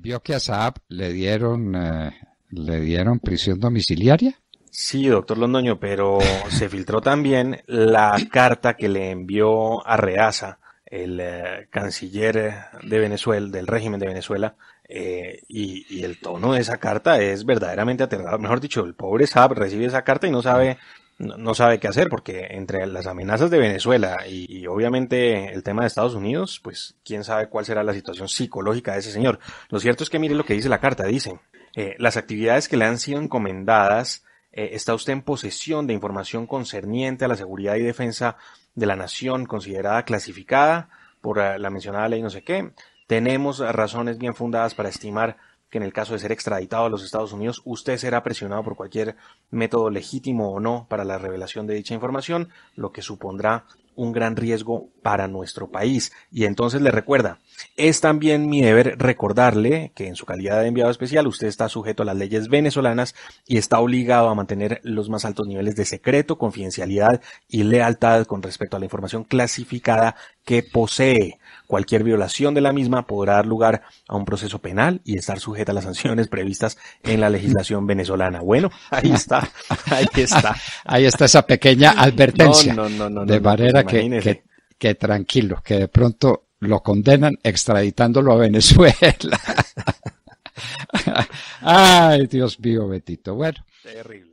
¿Vio que a Saab le dieron, eh, le dieron prisión domiciliaria? Sí, doctor Londoño, pero se filtró también la carta que le envió a Reaza, el eh, canciller de Venezuela, del régimen de Venezuela, eh, y, y, el tono de esa carta es verdaderamente aterrador. Mejor dicho, el pobre Saab recibe esa carta y no sabe no sabe qué hacer, porque entre las amenazas de Venezuela y, obviamente el tema de Estados Unidos, pues quién sabe cuál será la situación psicológica de ese señor. Lo cierto es que mire lo que dice la carta, dice, eh, las actividades que le han sido encomendadas, eh, está usted en posesión de información concerniente a la seguridad y defensa de la nación considerada clasificada por la mencionada ley no sé qué. Tenemos razones bien fundadas para estimar que en el caso de ser extraditado a los Estados Unidos, usted será presionado por cualquier método legítimo o no para la revelación de dicha información, lo que supondrá un gran riesgo para nuestro país. Y entonces le recuerda, es también mi deber recordarle que en su calidad de enviado especial usted está sujeto a las leyes venezolanas y está obligado a mantener los más altos niveles de secreto, confidencialidad y lealtad con respecto a la información clasificada que posee. Cualquier violación de la misma podrá dar lugar a un proceso penal y estar sujeta a las sanciones previstas en la legislación venezolana. Bueno, ahí está, ahí está. ahí está esa pequeña advertencia. de manera que, que tranquilos, que de pronto lo condenan extraditándolo a Venezuela. Ay, Dios mío, Betito. Bueno. Terrible.